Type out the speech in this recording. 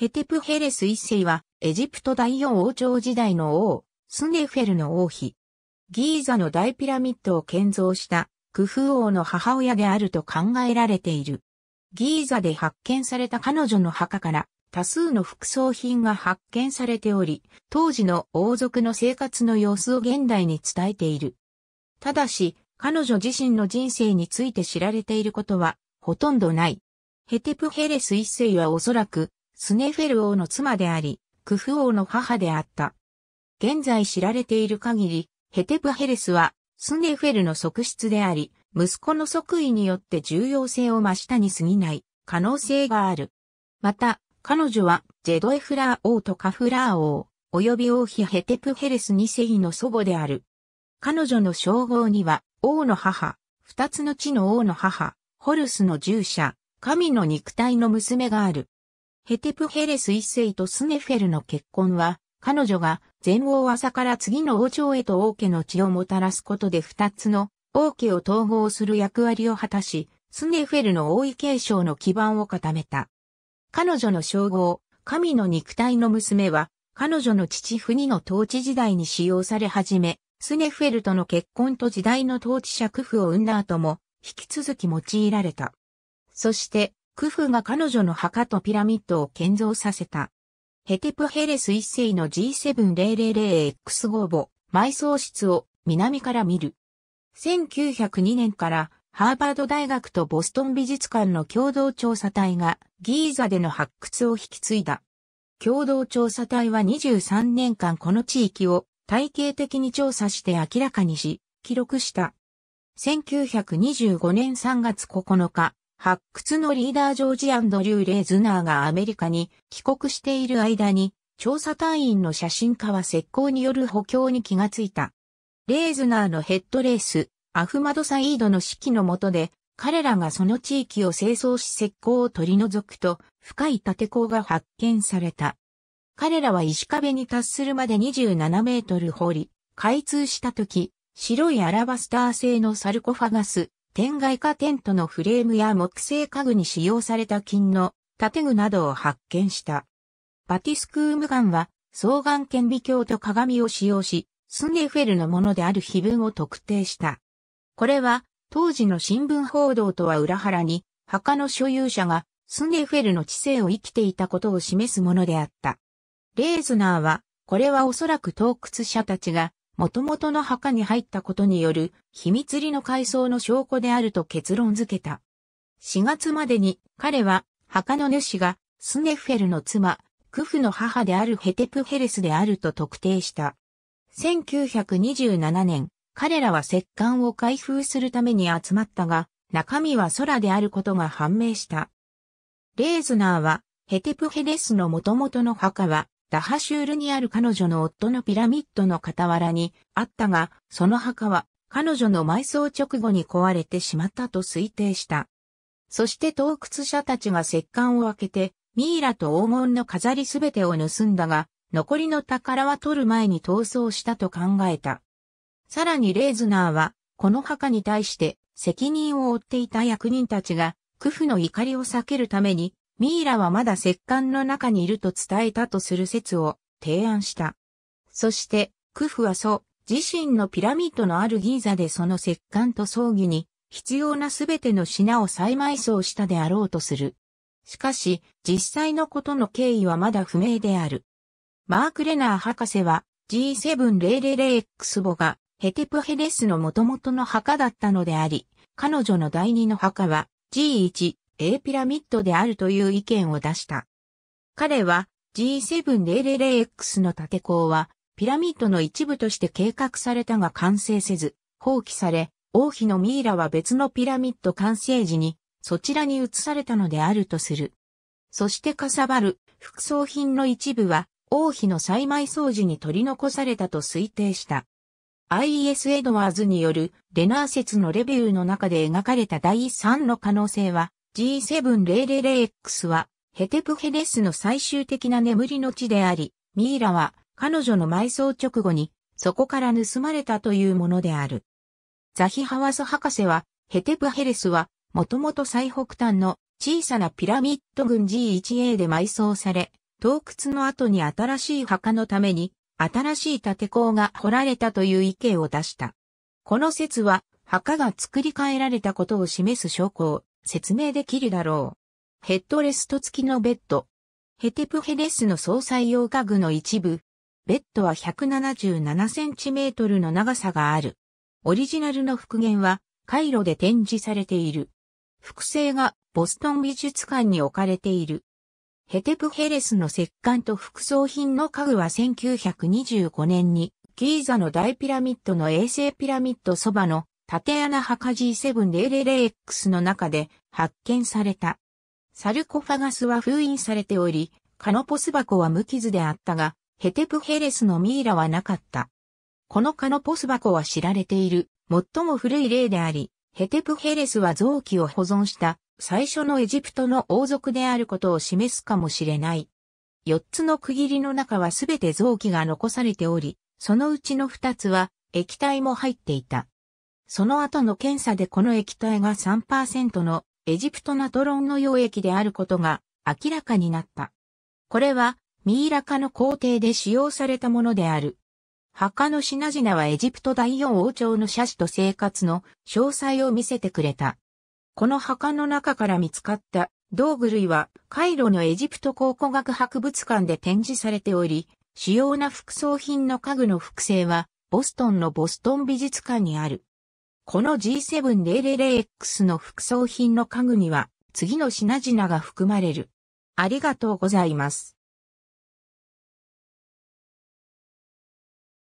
ヘテプヘレス一世は、エジプト第四王朝時代の王、スネフェルの王妃。ギーザの大ピラミッドを建造した、クフ王の母親であると考えられている。ギーザで発見された彼女の墓から、多数の副葬品が発見されており、当時の王族の生活の様子を現代に伝えている。ただし、彼女自身の人生について知られていることは、ほとんどない。ヘテプヘレス一世はおそらく、スネフェル王の妻であり、クフ王の母であった。現在知られている限り、ヘテプヘレスは、スネフェルの側室であり、息子の即位によって重要性を増したに過ぎない可能性がある。また、彼女は、ジェドエフラー王とカフラー王、及び王妃ヘテプヘレス2世の祖母である。彼女の称号には、王の母、二つの地の王の母、ホルスの従者、神の肉体の娘がある。ヘテプヘレス一世とスネフェルの結婚は、彼女が前王朝から次の王朝へと王家の血をもたらすことで二つの王家を統合する役割を果たし、スネフェルの王位継承の基盤を固めた。彼女の称号、神の肉体の娘は、彼女の父フニの統治時代に使用され始め、スネフェルとの結婚と時代の統治者クフを生んだ後も、引き続き用いられた。そして、クフが彼女の墓とピラミッドを建造させた。ヘテプヘレス一世の G7000X 号墓、埋葬室を南から見る。1902年からハーバード大学とボストン美術館の共同調査隊がギーザでの発掘を引き継いだ。共同調査隊は23年間この地域を体系的に調査して明らかにし、記録した。1925年3月9日、発掘のリーダージョージ・アンドリュー・レーズナーがアメリカに帰国している間に、調査隊員の写真家は石膏による補強に気がついた。レーズナーのヘッドレース、アフマド・サイードの指揮の下で、彼らがその地域を清掃し石膏を取り除くと、深い縦坑が発見された。彼らは石壁に達するまで27メートル掘り、開通した時、白いアラバスター製のサルコファガス、天外科テントのフレームや木製家具に使用された金の建具などを発見した。バティスクームガンは双眼顕微鏡と鏡を使用し、スネフェルのものである碑文を特定した。これは当時の新聞報道とは裏腹に墓の所有者がスネフェルの知性を生きていたことを示すものであった。レーズナーは、これはおそらく洞窟者たちが元々の墓に入ったことによる秘密裏の階層の証拠であると結論付けた。4月までに彼は墓の主がスネフェルの妻、クフの母であるヘテプヘレスであると特定した。1927年、彼らは石棺を開封するために集まったが、中身は空であることが判明した。レーズナーは、ヘテプヘレスの元々の墓は、ダハシュールにある彼女の夫のピラミッドの傍らにあったが、その墓は彼女の埋葬直後に壊れてしまったと推定した。そして洞窟者たちが石棺を開けて、ミイラと黄金の飾りすべてを盗んだが、残りの宝は取る前に逃走したと考えた。さらにレーズナーは、この墓に対して責任を負っていた役人たちが、クフの怒りを避けるために、ミイラはまだ石棺の中にいると伝えたとする説を提案した。そして、クフはう、自身のピラミッドのあるギーザでその石棺と葬儀に必要なすべての品を再埋葬したであろうとする。しかし、実際のことの経緯はまだ不明である。マーク・レナー博士は G7000X 母がヘテプヘレスの元々の墓だったのであり、彼女の第二の墓は G1 A ピラミッドであるという意見を出した。彼は G700X の縦てはピラミッドの一部として計画されたが完成せず、放棄され、王妃のミイラは別のピラミッド完成時にそちらに移されたのであるとする。そしてかさばる副葬品の一部は王妃の栽埋掃除に取り残されたと推定した。IES エドワーズによるレナー説のレビューの中で描かれた第3の可能性は G7000X は、ヘテプヘレスの最終的な眠りの地であり、ミイラは彼女の埋葬直後に、そこから盗まれたというものである。ザヒハワス博士は、ヘテプヘレスは、もともと最北端の小さなピラミッド群 G1A で埋葬され、洞窟の後に新しい墓のために、新しい建坑が掘られたという意見を出した。この説は、墓が作り変えられたことを示す証拠を説明できるだろう。ヘッドレスト付きのベッド。ヘテプヘレスの総裁用家具の一部。ベッドは1 7 7トルの長さがある。オリジナルの復元はカイロで展示されている。複製がボストン美術館に置かれている。ヘテプヘレスの石棺と副葬品の家具は1925年にギーザの大ピラミッドの衛星ピラミッドそばの縦穴墓 G7000X の中で発見された。サルコファガスは封印されており、カノポス箱は無傷であったが、ヘテプヘレスのミイラはなかった。このカノポス箱は知られている最も古い例であり、ヘテプヘレスは臓器を保存した最初のエジプトの王族であることを示すかもしれない。4つの区切りの中はすべて臓器が残されており、そのうちの2つは液体も入っていた。その後の検査でこの液体が3%のエジプトナトロンの溶液であることが明らかになった。これはミイラ化の工程で使用されたものである。墓の品々はエジプト第四王朝の写真と生活の詳細を見せてくれた。この墓の中から見つかった道具類はカイロのエジプト考古学博物館で展示されており、主要な副葬品の家具の複製はボストンのボストン美術館にある。この G700X の副葬品の家具には次の品々が含まれる。ありがとうございます。